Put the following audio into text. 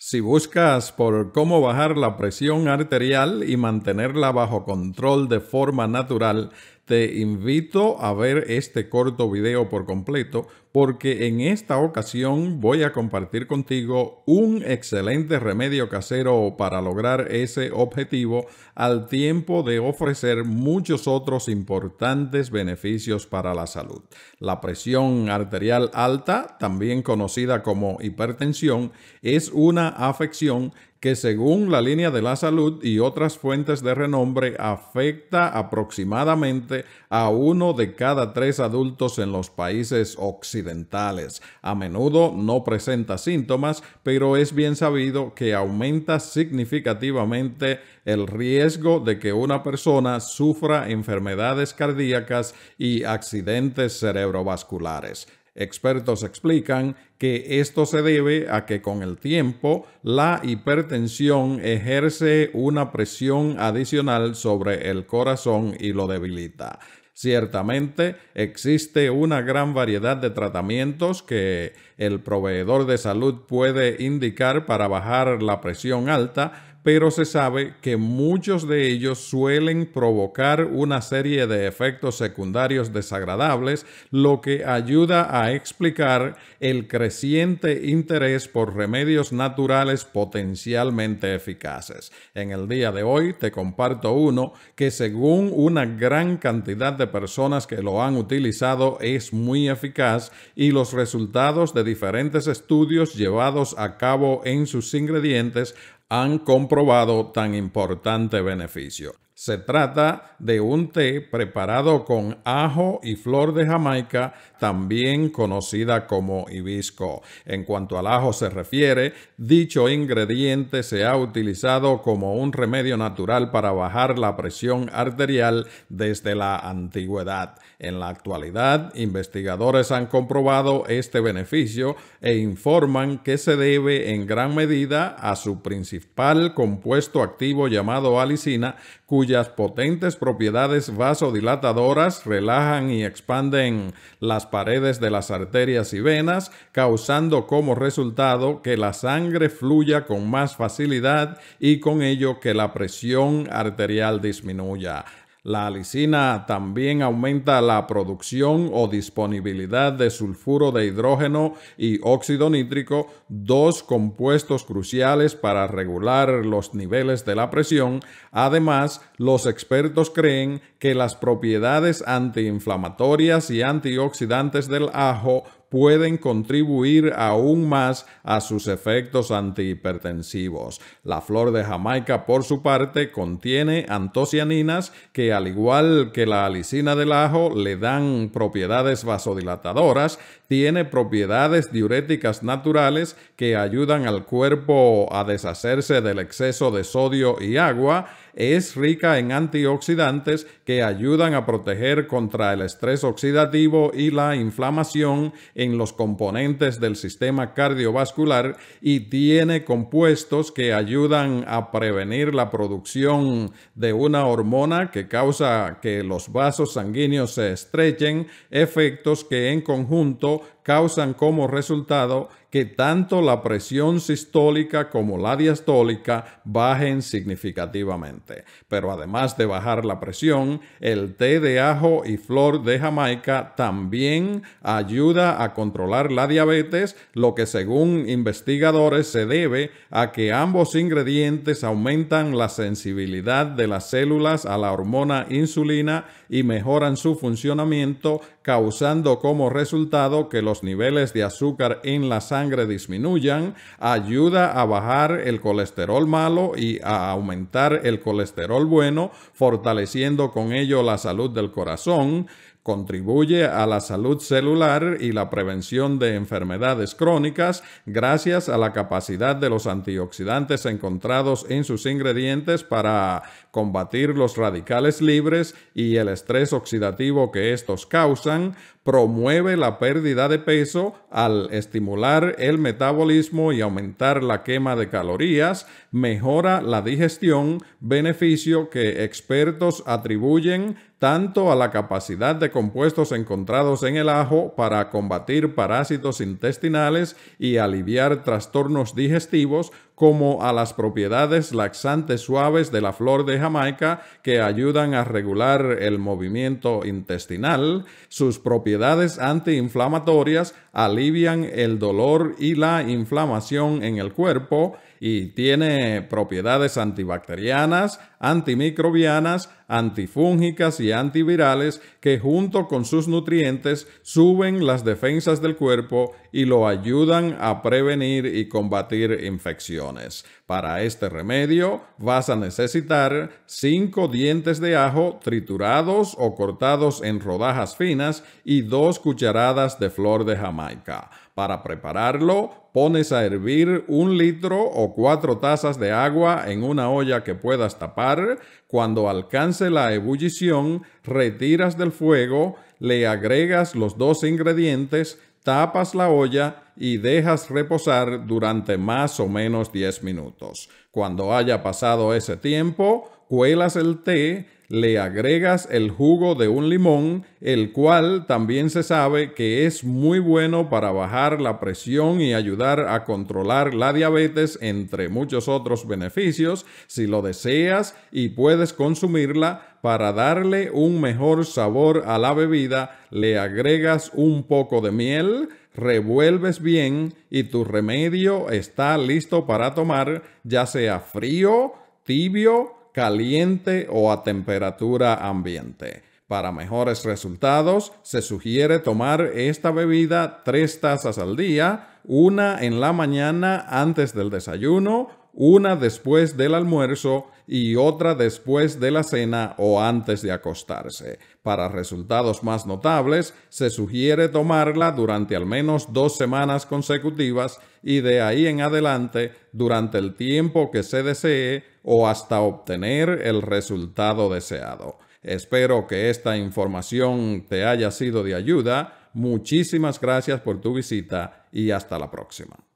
Si buscas por cómo bajar la presión arterial y mantenerla bajo control de forma natural, te invito a ver este corto video por completo porque en esta ocasión voy a compartir contigo un excelente remedio casero para lograr ese objetivo al tiempo de ofrecer muchos otros importantes beneficios para la salud. La presión arterial alta, también conocida como hipertensión, es una afección que según la línea de la salud y otras fuentes de renombre afecta aproximadamente a uno de cada tres adultos en los países occidentales. A menudo no presenta síntomas, pero es bien sabido que aumenta significativamente el riesgo de que una persona sufra enfermedades cardíacas y accidentes cerebrovasculares. Expertos explican que esto se debe a que con el tiempo la hipertensión ejerce una presión adicional sobre el corazón y lo debilita. Ciertamente existe una gran variedad de tratamientos que el proveedor de salud puede indicar para bajar la presión alta, pero se sabe que muchos de ellos suelen provocar una serie de efectos secundarios desagradables, lo que ayuda a explicar el creciente interés por remedios naturales potencialmente eficaces. En el día de hoy te comparto uno que según una gran cantidad de personas que lo han utilizado es muy eficaz y los resultados de diferentes estudios llevados a cabo en sus ingredientes han comprobado tan importante beneficio. Se trata de un té preparado con ajo y flor de Jamaica, también conocida como hibisco. En cuanto al ajo se refiere, dicho ingrediente se ha utilizado como un remedio natural para bajar la presión arterial desde la antigüedad. En la actualidad, investigadores han comprobado este beneficio e informan que se debe en gran medida a su principal compuesto activo llamado alicina, cuyo cuyas potentes propiedades vasodilatadoras relajan y expanden las paredes de las arterias y venas, causando como resultado que la sangre fluya con más facilidad y con ello que la presión arterial disminuya. La alicina también aumenta la producción o disponibilidad de sulfuro de hidrógeno y óxido nítrico, dos compuestos cruciales para regular los niveles de la presión. Además, los expertos creen que las propiedades antiinflamatorias y antioxidantes del ajo pueden contribuir aún más a sus efectos antihipertensivos. La flor de Jamaica, por su parte, contiene antocianinas que, al igual que la alicina del ajo, le dan propiedades vasodilatadoras, tiene propiedades diuréticas naturales que ayudan al cuerpo a deshacerse del exceso de sodio y agua, es rica en antioxidantes que ayudan a proteger contra el estrés oxidativo y la inflamación en los componentes del sistema cardiovascular y tiene compuestos que ayudan a prevenir la producción de una hormona que causa que los vasos sanguíneos se estrechen, efectos que en conjunto causan como resultado que tanto la presión sistólica como la diastólica bajen significativamente. Pero además de bajar la presión, el té de ajo y flor de Jamaica también ayuda a controlar la diabetes, lo que según investigadores se debe a que ambos ingredientes aumentan la sensibilidad de las células a la hormona insulina y mejoran su funcionamiento, causando como resultado que los niveles de azúcar en la sangre disminuyan, ayuda a bajar el colesterol malo y a aumentar el colesterol bueno, fortaleciendo con ello la salud del corazón, contribuye a la salud celular y la prevención de enfermedades crónicas gracias a la capacidad de los antioxidantes encontrados en sus ingredientes para combatir los radicales libres y el estrés oxidativo que estos causan, promueve la pérdida de peso al estimular el metabolismo y aumentar la quema de calorías, mejora la digestión, beneficio que expertos atribuyen tanto a la capacidad de compuestos encontrados en el ajo para combatir parásitos intestinales y aliviar trastornos digestivos, como a las propiedades laxantes suaves de la flor de Jamaica que ayudan a regular el movimiento intestinal, sus propiedades antiinflamatorias alivian el dolor y la inflamación en el cuerpo, y tiene propiedades antibacterianas, antimicrobianas, antifúngicas y antivirales que junto con sus nutrientes suben las defensas del cuerpo y lo ayudan a prevenir y combatir infecciones. Para este remedio vas a necesitar 5 dientes de ajo triturados o cortados en rodajas finas y 2 cucharadas de flor de Jamaica. Para prepararlo, pones a hervir un litro o cuatro tazas de agua en una olla que puedas tapar. Cuando alcance la ebullición, retiras del fuego, le agregas los dos ingredientes, tapas la olla y dejas reposar durante más o menos 10 minutos. Cuando haya pasado ese tiempo, cuelas el té, le agregas el jugo de un limón, el cual también se sabe que es muy bueno para bajar la presión y ayudar a controlar la diabetes, entre muchos otros beneficios, si lo deseas y puedes consumirla para darle un mejor sabor a la bebida, le agregas un poco de miel, revuelves bien y tu remedio está listo para tomar, ya sea frío, tibio, caliente o a temperatura ambiente. Para mejores resultados, se sugiere tomar esta bebida tres tazas al día, una en la mañana antes del desayuno, una después del almuerzo y otra después de la cena o antes de acostarse. Para resultados más notables, se sugiere tomarla durante al menos dos semanas consecutivas y de ahí en adelante durante el tiempo que se desee o hasta obtener el resultado deseado. Espero que esta información te haya sido de ayuda. Muchísimas gracias por tu visita y hasta la próxima.